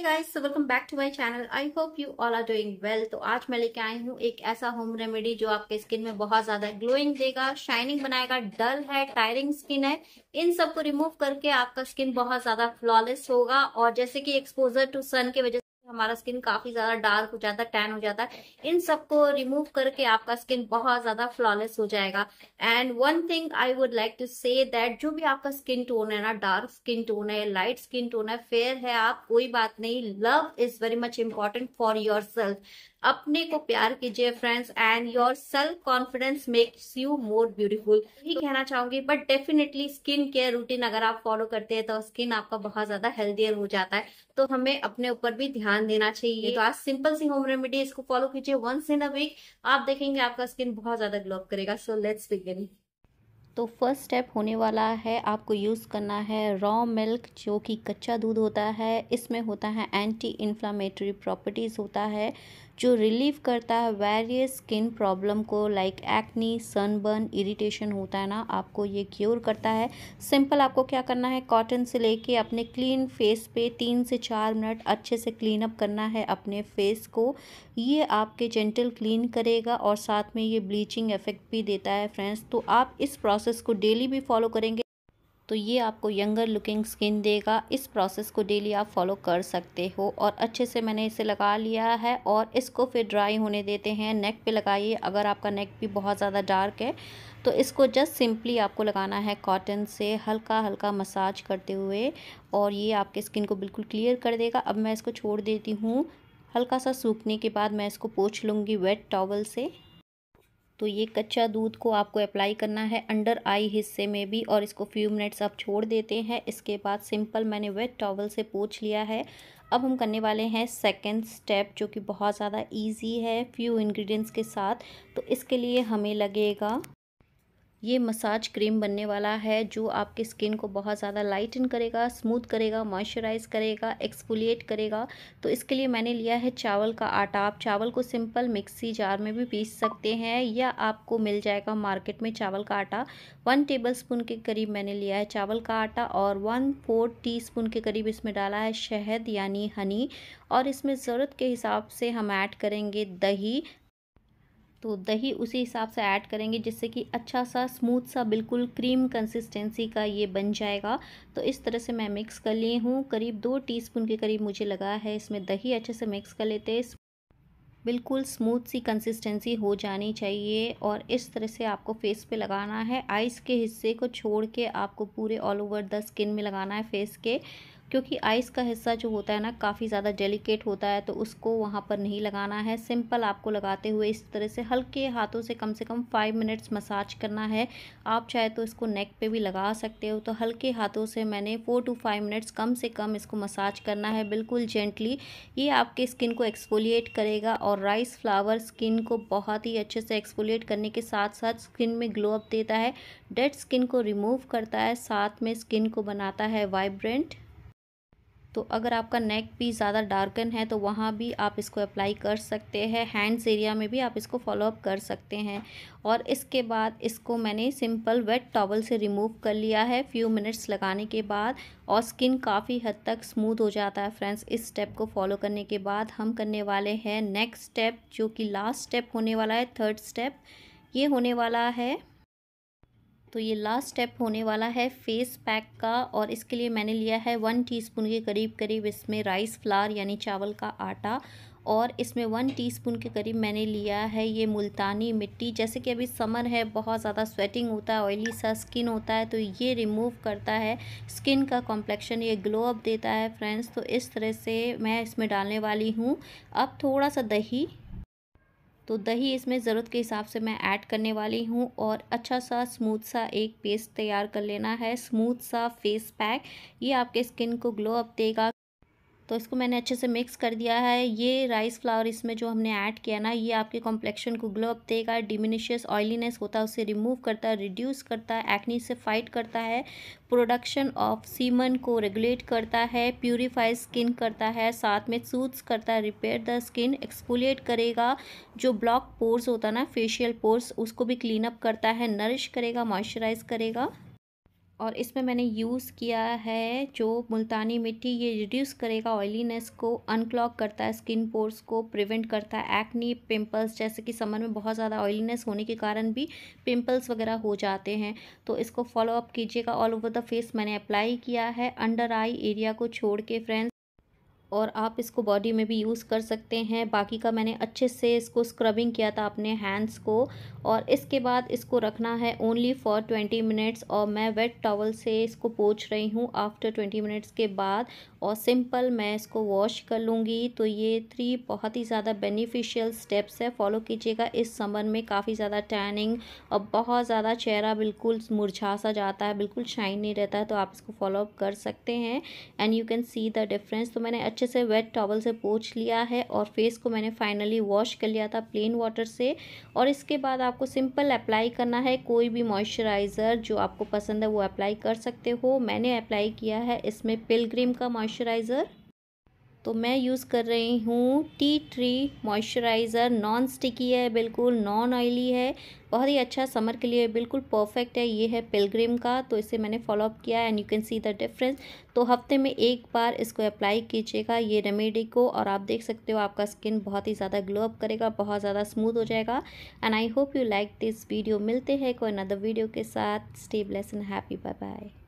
guys welcome back to my channel I hope you all are doing well तो आज मैं लेके आई हूँ एक ऐसा होम रेमेडी जो आपके स्किन में बहुत ज्यादा ग्लोइंग देगा शाइनिंग बनाएगा डल है टायरिंग स्किन है इन सब को रिमूव करके आपका स्किन बहुत ज्यादा फ्लॉलेस होगा और जैसे कि एक्सपोजर टू सन की वजह हमारा स्किन काफी ज्यादा डार्क हो जाता है टैन हो जाता है इन सबको रिमूव करके आपका स्किन बहुत ज्यादा फ्लॉलेस हो जाएगा and one thing I would like to say that जो भी आपका स्किन टोन है ना डार्क स्किन टोन है लाइट स्किन टोन है फेयर है आप कोई बात नहीं love is very much important for yourself अपने को प्यार कीजिए friends and your self confidence makes you more beautiful ही कहना चाहूंगी but definitely skin care routine अगर आप फॉलो करते हैं तो स्किन आपका बहुत ज्यादा हेल्थियर हो जाता है तो हमें अपने ऊपर भी ध्यान देना चाहिए तो आज सिंपल सी होम रेमेडी इसको फॉलो कीजिए वंस इन अ वीक आप देखेंगे आपका स्किन बहुत ज्यादा ग्लो करेगा सो लेट्स बिगिन तो फर्स्ट स्टेप होने वाला है आपको यूज़ करना है रॉ मिल्क जो कि कच्चा दूध होता है इसमें होता है एंटी इन्फ्लामेटरी प्रॉपर्टीज़ होता है जो रिलीव करता है वेरियस स्किन प्रॉब्लम को लाइक एक्नी सनबर्न इरिटेशन होता है ना आपको ये क्योर करता है सिंपल आपको क्या करना है कॉटन से लेके अपने क्लीन फेस पे तीन से चार मिनट अच्छे से क्लीन अप करना है अपने फेस को ये आपके जेंटल क्लीन करेगा और साथ में ये ब्लीचिंग इफेक्ट भी देता है फ्रेंड्स तो आप इस प्रोसेस प्रोसेस को डेली भी फॉलो करेंगे तो ये आपको यंगर लुकिंग स्किन देगा इस प्रोसेस को डेली आप फॉलो कर सकते हो और अच्छे से मैंने इसे लगा लिया है और इसको फिर ड्राई होने देते हैं नेक पे लगाइए अगर आपका नेक भी बहुत ज़्यादा डार्क है तो इसको जस्ट सिंपली आपको लगाना है कॉटन से हल्का हल्का मसाज करते हुए और ये आपके स्किन को बिल्कुल क्लियर कर देगा अब मैं इसको छोड़ देती हूँ हल्का सा सूखने के बाद मैं इसको पोछ लूँगी वेट टॉवल से तो ये कच्चा दूध को आपको अप्लाई करना है अंडर आई हिस्से में भी और इसको फ्यू मिनट्स आप छोड़ देते हैं इसके बाद सिंपल मैंने वेट टॉवल से पोछ लिया है अब हम करने वाले हैं सेकेंड स्टेप जो कि बहुत ज़्यादा ईजी है फ्यू इन्ग्रीडियंट्स के साथ तो इसके लिए हमें लगेगा ये मसाज क्रीम बनने वाला है जो आपके स्किन को बहुत ज़्यादा लाइटन करेगा स्मूथ करेगा मॉइस्चराइज करेगा एक्सफोलिएट करेगा तो इसके लिए मैंने लिया है चावल का आटा आप चावल को सिंपल मिक्सी जार में भी पीस सकते हैं या आपको मिल जाएगा मार्केट में चावल का आटा वन टेबल स्पून के करीब मैंने लिया है चावल का आटा और वन फोर टी स्पून के करीब इसमें डाला है शहद यानी हनी और इसमें ज़रूरत के हिसाब से हम ऐड करेंगे दही तो दही उसी हिसाब से ऐड करेंगे जिससे कि अच्छा सा स्मूथ सा बिल्कुल क्रीम कंसिस्टेंसी का ये बन जाएगा तो इस तरह से मैं मिक्स कर ली हूँ करीब दो टीस्पून के करीब मुझे लगा है इसमें दही अच्छे से मिक्स कर लेते हैं बिल्कुल स्मूथ सी कंसिस्टेंसी हो जानी चाहिए और इस तरह से आपको फेस पे लगाना है आइस के हिस्से को छोड़ के आपको पूरे ऑल ओवर द स्किन में लगाना है फेस के क्योंकि आइस का हिस्सा जो होता है ना काफ़ी ज़्यादा डेलिकेट होता है तो उसको वहाँ पर नहीं लगाना है सिंपल आपको लगाते हुए इस तरह से हल्के हाथों से कम से कम फाइव मिनट्स मसाज करना है आप चाहे तो इसको नेक पे भी लगा सकते हो तो हल्के हाथों से मैंने फ़ोर टू फाइव मिनट्स कम से कम इसको मसाज करना है बिल्कुल जेंटली ये आपके स्किन को एक्सफोलिएट करेगा और राइस फ्लावर स्किन को बहुत ही अच्छे से एक्सफोलिएट करने के साथ साथ स्किन में ग्लो अप देता है डेड स्किन को रिमूव करता है साथ में स्किन को बनाता है वाइब्रेंट तो अगर आपका नेक भी ज़्यादा डार्कन है तो वहाँ भी आप इसको अप्लाई कर सकते हैं हैंड्स एरिया में भी आप इसको फॉलोअप कर सकते हैं और इसके बाद इसको मैंने सिंपल वेट टॉवल से रिमूव कर लिया है फ्यू मिनट्स लगाने के बाद और स्किन काफ़ी हद तक स्मूथ हो जाता है फ्रेंड्स इस स्टेप को फॉलो करने के बाद हम करने वाले हैं नेक्स्ट स्टेप जो कि लास्ट स्टेप होने वाला है थर्ड स्टेप ये होने वाला है तो ये लास्ट स्टेप होने वाला है फेस पैक का और इसके लिए मैंने लिया है वन टीस्पून के करीब करीब इसमें राइस फ्लार यानी चावल का आटा और इसमें वन टीस्पून के करीब मैंने लिया है ये मुल्तानी मिट्टी जैसे कि अभी समर है बहुत ज़्यादा स्वेटिंग होता है ऑयली सा स्किन होता है तो ये रिमूव करता है स्किन का कॉम्प्लेक्शन ये ग्लो अप देता है फ्रेंड्स तो इस तरह से मैं इसमें डालने वाली हूँ अब थोड़ा सा दही तो दही इसमें ज़रूरत के हिसाब से मैं ऐड करने वाली हूँ और अच्छा सा स्मूथ सा एक पेस्ट तैयार कर लेना है स्मूथ सा फेस पैक ये आपके स्किन को ग्लो अप देगा तो इसको मैंने अच्छे से मिक्स कर दिया है ये राइस फ्लावर इसमें जो हमने ऐड किया ना ये आपके कॉम्प्लेक्शन को ग्लो अप देगा डिमिनिशियस ऑयलीनेस होता है उसे रिमूव करता है रिड्यूस करता है एक्नी से फाइट करता है प्रोडक्शन ऑफ सीमन को रेगुलेट करता है प्योरीफाई स्किन करता है साथ में सूट्स करता है रिपेयर द स्किन एक्सपोलिएट करेगा जो ब्लॉक पोर्स होता है ना फेशियल पोर्स उसको भी क्लीन अप करता है नरिश करेगा मॉइस्चराइज करेगा और इसमें मैंने यूज़ किया है जो मुल्तानी मिट्टी ये रिड्यूस करेगा ऑयलीनेस को अनक्लॉक करता है स्किन पोर्स को प्रिवेंट करता है एक्नी पिंपल्स जैसे कि समर में बहुत ज़्यादा ऑयलीनेस होने के कारण भी पिंपल्स वगैरह हो जाते हैं तो इसको फॉलो अप कीजिएगा ऑल ओवर द फेस मैंने अप्लाई किया है अंडर आई एरिया को छोड़ के फ्रेंड्स और आप इसको बॉडी में भी यूज़ कर सकते हैं बाकी का मैंने अच्छे से इसको स्क्रबिंग किया था अपने हैंड्स को और इसके बाद इसको रखना है ओनली फॉर ट्वेंटी मिनट्स और मैं वेट टॉवल से इसको पोछ रही हूँ आफ्टर ट्वेंटी मिनट्स के बाद और सिंपल मैं इसको वॉश कर लूँगी तो ये थ्री बहुत ही ज़्यादा बेनिफिशियल स्टेप्स है फॉलो कीजिएगा इस समर में काफ़ी ज़्यादा टैनिंग और बहुत ज़्यादा चेहरा बिल्कुल मुरझा सा जाता है बिल्कुल शाइन नहीं रहता है तो आप इसको फॉलोअप कर सकते हैं and you can see the difference तो मैंने अच्छा अच्छे से वेट टॉवल से पोछ लिया है और फेस को मैंने फाइनली वॉश कर लिया था प्लेन वाटर से और इसके बाद आपको सिंपल अप्लाई करना है कोई भी मॉइस्चराइज़र जो आपको पसंद है वो अप्लाई कर सकते हो मैंने अप्लाई किया है इसमें पिलग्रीम का मॉइस्चराइज़र तो मैं यूज़ कर रही हूँ tea tree moisturiser non sticky है बिल्कुल नॉन ऑयली है बहुत ही अच्छा समर के लिए बिल्कुल परफेक्ट है ये है पिलग्रिम का तो इसे मैंने फॉलोअप किया and you can see the difference तो हफ्ते में एक बार इसको अप्लाई कीजिएगा ये रेमेडी को और आप देख सकते हो आपका स्किन बहुत ही ज़्यादा ग्लो अप करेगा बहुत ज़्यादा स्मूथ हो जाएगा and I hope you like this video मिलते हैं कोई अनदर वीडियो के साथ stay blessed and happy bye bye